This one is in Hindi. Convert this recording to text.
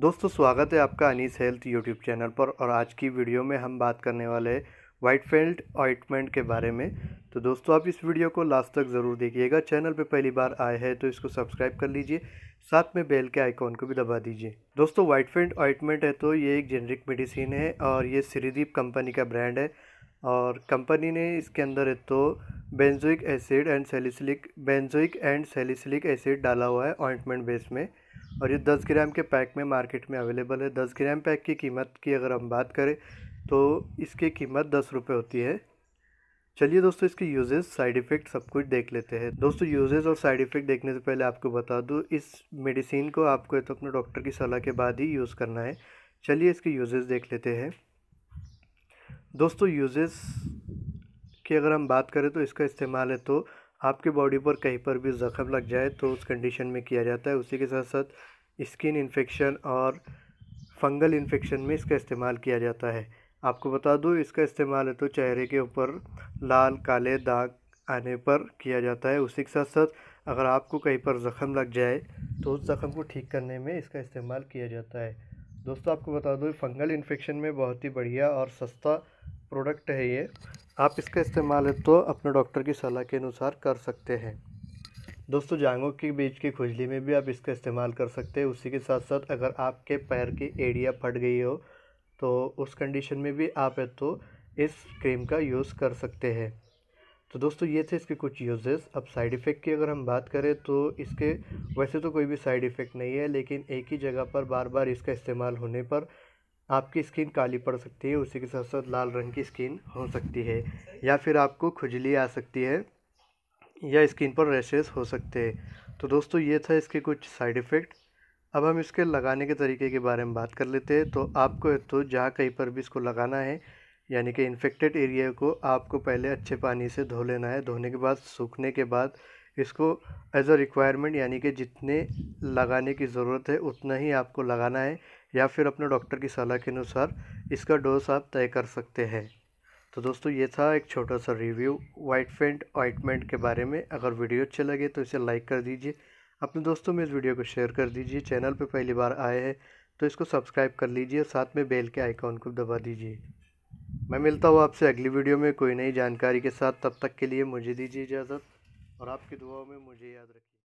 दोस्तों स्वागत है आपका अनीस हेल्थ यूट्यूब चैनल पर और आज की वीडियो में हम बात करने वाले हैं वाइट फेल्ड ऑइटमेंट के बारे में तो दोस्तों आप इस वीडियो को लास्ट तक ज़रूर देखिएगा चैनल पर पहली बार आए हैं तो इसको सब्सक्राइब कर लीजिए साथ में बेल के आइकॉन को भी दबा दीजिए दोस्तों वाइट फेल्ड ऑइटमेंट है तो ये एक जेनरिक मेडिसिन है और ये श्रीदीप कंपनी का ब्रांड है और कंपनी ने इसके अंदर है तो benzoic acid and salicylic benzoic and salicylic acid डाला हुआ है ऑइंटमेंट बेस में और ये दस ग्राम के पैक में मार्केट में अवेलेबल है दस ग्राम पैक की कीमत की अगर हम बात करें तो इसकी कीमत दस रुपये होती है चलिए दोस्तों इसके यूजेस साइड इफ़ेक्ट सब कुछ देख लेते हैं दोस्तों यूजेस और साइड इफ़ेक्ट देखने से पहले आपको बता दूँ इस मेडिसिन को आपको तो अपने डॉक्टर की सलाह के बाद ही यूज़ करना है चलिए इसके यूजेस देख लेते हैं दोस्तों यूजेस की अगर हम बात करें तो इसका इस्तेमाल है तो आपके बॉडी पर कहीं पर भी ज़ख़म लग जाए तो उस कंडीशन में किया जाता है उसी के साथ साथ स्किन इन्फेक्शन और फंगल इन्फेक्शन में इसका इस्तेमाल किया जाता है आपको बता दूँ इसका इस्तेमाल है तो चेहरे के ऊपर लाल काले दाग आने पर किया जाता है उसी के साथ साथ अगर आपको कहीं पर ज़ख़म लग जाए तो उस ज़ख़म को ठीक करने में इसका इस्तेमाल किया जाता है दोस्तों आपको बता दूँ फंगल इन्फेक्शन में बहुत ही बढ़िया और सस्ता प्रोडक्ट है ये आप इसका इस्तेमाल तो अपने डॉक्टर की सलाह के अनुसार कर सकते हैं दोस्तों जांघों के बीच की खुजली में भी आप इसका इस्तेमाल कर सकते हैं उसी के साथ साथ अगर आपके पैर की एड़िया फट गई हो तो उस कंडीशन में भी आप है तो इस क्रीम का यूज़ कर सकते हैं तो दोस्तों ये थे इसके कुछ यूजेस अब साइड इफ़ेक्ट की अगर हम बात करें तो इसके वैसे तो कोई भी साइड इफ़ेक्ट नहीं है लेकिन एक ही जगह पर बार बार इसका इस्तेमाल होने पर आपकी स्किन काली पड़ सकती है उसी के साथ साथ लाल रंग की स्किन हो सकती है या फिर आपको खुजली आ सकती है या स्किन पर रैशेस हो सकते हैं तो दोस्तों ये था इसके कुछ साइड इफ़ेक्ट अब हम इसके लगाने के तरीके के बारे में बात कर लेते हैं तो आपको तो जहाँ कहीं पर भी इसको लगाना है यानी कि इन्फेक्टेड एरिया को आपको पहले अच्छे पानी से धो लेना है धोने के बाद सूखने के बाद इसको एज अ रिक्वायरमेंट यानी कि जितने लगाने की ज़रूरत है उतना ही आपको लगाना है या फिर अपने डॉक्टर की सलाह के अनुसार इसका डोज आप तय कर सकते हैं तो दोस्तों ये था एक छोटा सा रिव्यू वाइट फेंट ऑइटमेंट के बारे में अगर वीडियो अच्छे लगे तो इसे लाइक कर दीजिए अपने दोस्तों में इस वीडियो को शेयर कर दीजिए चैनल पर पहली बार आए हैं तो इसको सब्सक्राइब कर लीजिए साथ में बेल के आइकॉन को दबा दीजिए मैं मिलता हूँ आपसे अगली वीडियो में कोई नई जानकारी के साथ तब तक के लिए मुझे दीजिए इजाज़त और आपकी दुआओं में मुझे याद रखिए